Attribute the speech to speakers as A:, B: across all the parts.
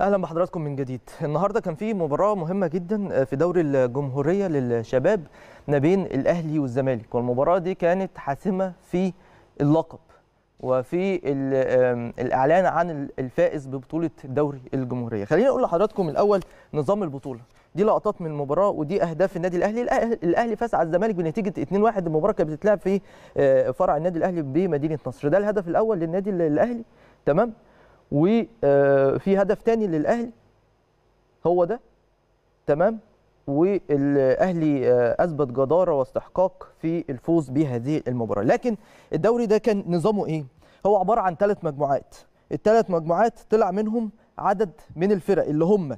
A: اهلا بحضراتكم من جديد النهارده كان في مباراه مهمه جدا آه، في دوري الجمهوريه للشباب ما بين الاهلي والزمالك والمباراه دي كانت حاسمه في اللقب وفي الاعلان عن الفائز ببطوله دوري الجمهوريه خليني اقول لحضراتكم الاول نظام البطوله دي لقطات من المباراه ودي اهداف النادي الاهلي الاهلي فاز على الزمالك بنتيجه 2-1 المباراه كانت بتتلعب في آه، فرع النادي الاهلي بمدينه نصر ده الهدف الاول للنادي الاهلي تمام وفي آه، هدف تاني للاهلي هو ده تمام والاهلي آه، اثبت جداره واستحقاق في الفوز بهذه المباراه لكن الدوري ده كان نظامه ايه هو عباره عن ثلاث مجموعات الثلاث مجموعات طلع منهم عدد من الفرق اللي هم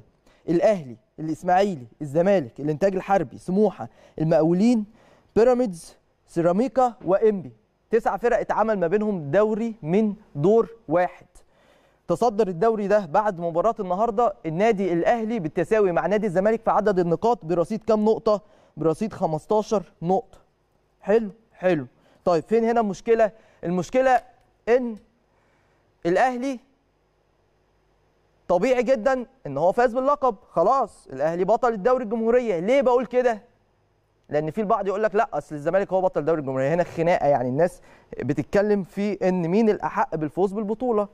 A: الاهلي الاسماعيلي الزمالك الانتاج الحربي سموحه المقاولين بيراميدز سيراميكا وانبي تسع فرق اتعمل ما بينهم دوري من دور واحد تصدر الدوري ده بعد مباراه النهارده النادي الاهلي بالتساوي مع نادي الزمالك في عدد النقاط برصيد كام نقطه برصيد 15 نقطه حلو حلو طيب فين هنا المشكله المشكله ان الاهلي طبيعي جدا ان هو فاز باللقب خلاص الاهلي بطل الدوري الجمهوريه ليه بقول كده لان في البعض يقول لك لا اصل الزمالك هو بطل الدوري الجمهوريه هنا خناقه يعني الناس بتتكلم في ان مين الاحق بالفوز بالبطوله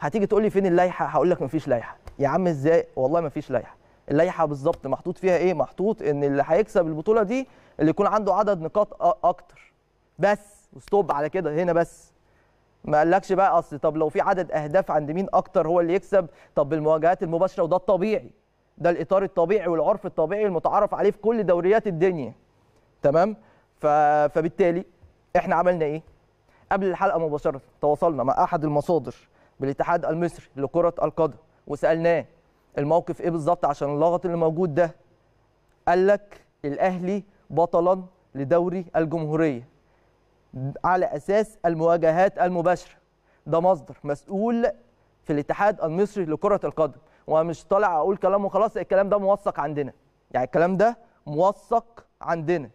A: هتيجي تقول لي فين اللائحه هقول لك مفيش لائحه يا عم ازاي والله مفيش لائحه اللائحه بالظبط محطوط فيها ايه محطوط ان اللي هيكسب البطوله دي اللي يكون عنده عدد نقاط اكتر بس وستوب على كده هنا بس ما قالكش بقى اصل طب لو في عدد اهداف عند مين اكتر هو اللي يكسب طب بالمواجهات المباشره وده الطبيعي ده الاطار الطبيعي والعرف الطبيعي المتعارف عليه في كل دوريات الدنيا تمام ف... فبالتالي احنا عملنا ايه قبل الحلقه مباشره تواصلنا مع احد المصادر بالاتحاد المصري لكره القدم وسالناه الموقف ايه بالظبط عشان اللغط اللي موجود ده قال لك الاهلي بطلا لدوري الجمهوريه على اساس المواجهات المباشره ده مصدر مسؤول في الاتحاد المصري لكره القدم ومش طالع اقول كلام وخلاص الكلام ده موثق عندنا يعني الكلام ده موثق عندنا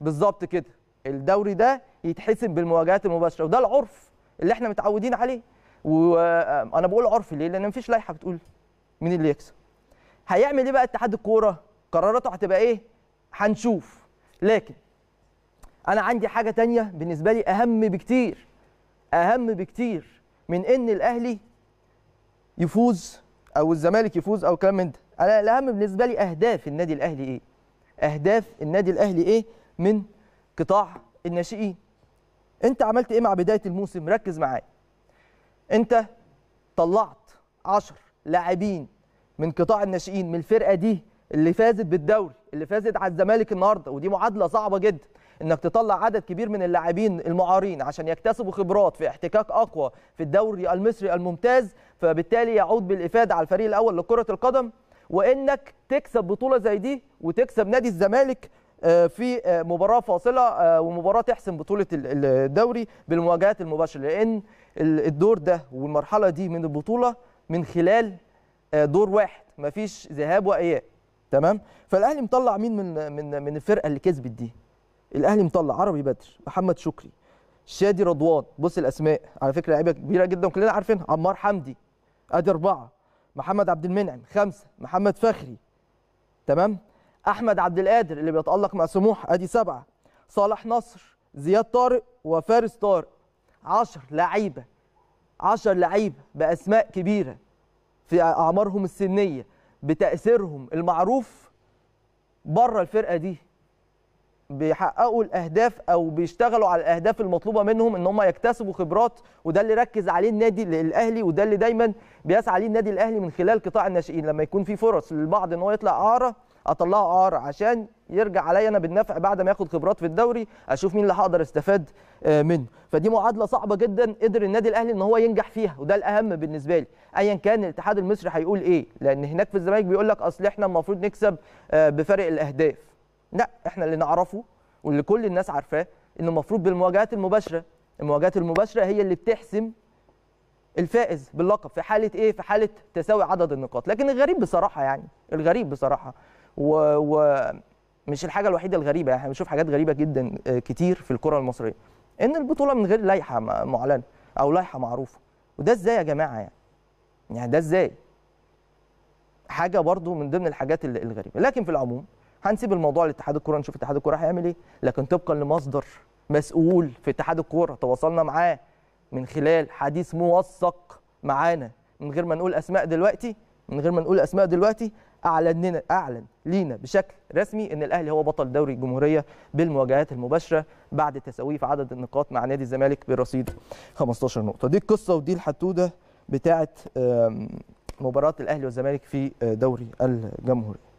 A: بالظبط كده الدوري ده يتحسب بالمواجهات المباشره وده العرف اللي احنا متعودين عليه وانا بقول عرفي ليه لان مفيش لائحه بتقول مين اللي يكسب هيعمل ايه بقى اتحاد الكوره قراراته هتبقى ايه هنشوف لكن انا عندي حاجه تانية بالنسبه لي اهم بكتير اهم بكتير من ان الاهلي يفوز او الزمالك يفوز او كلام من ده انا الاهم بالنسبه لي اهداف النادي الاهلي ايه اهداف النادي الاهلي ايه من قطاع الناشئين انت عملت ايه مع بدايه الموسم ركز معايا انت طلعت 10 لاعبين من قطاع الناشئين من الفرقه دي اللي فازت بالدوري اللي فازت على الزمالك النهارده ودي معادله صعبه جدا انك تطلع عدد كبير من اللاعبين المعارين عشان يكتسبوا خبرات في احتكاك اقوى في الدوري المصري الممتاز فبالتالي يعود بالافاده على الفريق الاول لكره القدم وانك تكسب بطوله زي دي وتكسب نادي الزمالك آه، في آه، مباراه فاصله آه، ومباراه تحسم بطوله الدوري بالمواجهات المباشره لان الدور ده والمرحله دي من البطوله من خلال دور واحد مفيش ذهاب واياب تمام فالاهلي مطلع مين من من من الفرقه اللي كسبت دي الاهلي مطلع عربي بدر محمد شكري شادي رضوان بص الاسماء على فكره لعيبه كبيره جدا وكلنا عارفينها عمار حمدي ادي اربعه محمد عبد المنعم خمسه محمد فخري تمام احمد عبد القادر اللي بيتالق مع سموح ادي سبعه صالح نصر زياد طارق وفارس طارق 10 لعيبه 10 لعيبه باسماء كبيره في اعمارهم السنيه بتاثيرهم المعروف بره الفرقه دي بيحققوا الاهداف او بيشتغلوا على الاهداف المطلوبه منهم ان هم يكتسبوا خبرات وده اللي ركز عليه النادي الاهلي وده اللي دايما بيسعى عليه النادي الاهلي من خلال قطاع الناشئين لما يكون في فرص للبعض ان هو يطلع اعاره اطلعه ار عشان يرجع عليا انا بالنفع بعد ما ياخد خبرات في الدوري اشوف مين اللي هقدر استفاد آه، منه فدي معادله صعبه جدا قدر النادي الاهلي ان هو ينجح فيها وده الاهم بالنسبه لي ايا كان الاتحاد المصري هيقول ايه لان هناك في الزمالك بيقول لك اصل احنا المفروض نكسب آه، بفارق الاهداف لا احنا اللي نعرفه واللي كل الناس عارفاه ان المفروض بالمواجهات المباشره المواجهات المباشره هي اللي بتحسم الفائز باللقب في حاله ايه في حاله تساوي عدد النقاط لكن الغريب بصراحه يعني الغريب بصراحه ومش الحاجه الوحيده الغريبه يعني احنا بنشوف حاجات غريبه جدا آه، كتير في الكره المصريه ان البطوله من غير لائحه معلنه او لائحه معروفه وده ازاي يا جماعه يعني يعني ده ازاي حاجه برضو من ضمن الحاجات الغريبه لكن في العموم هنسيب الموضوع لاتحاد الكره نشوف اتحاد الكره هيعمل ايه لكن طبقا لمصدر مسؤول في اتحاد الكوره تواصلنا معاه من خلال حديث موثق معانا من غير ما نقول اسماء دلوقتي من غير ما نقول اسماء دلوقتي اعلن اعلن لينا بشكل رسمي ان الاهلي هو بطل دوري الجمهوريه بالمواجهات المباشره بعد تساويه في عدد النقاط مع نادي الزمالك برصيد 15 نقطه دي القصه ودي الحتوده بتاعه مباراه الاهلي والزمالك في آه، دوري الجمهوريه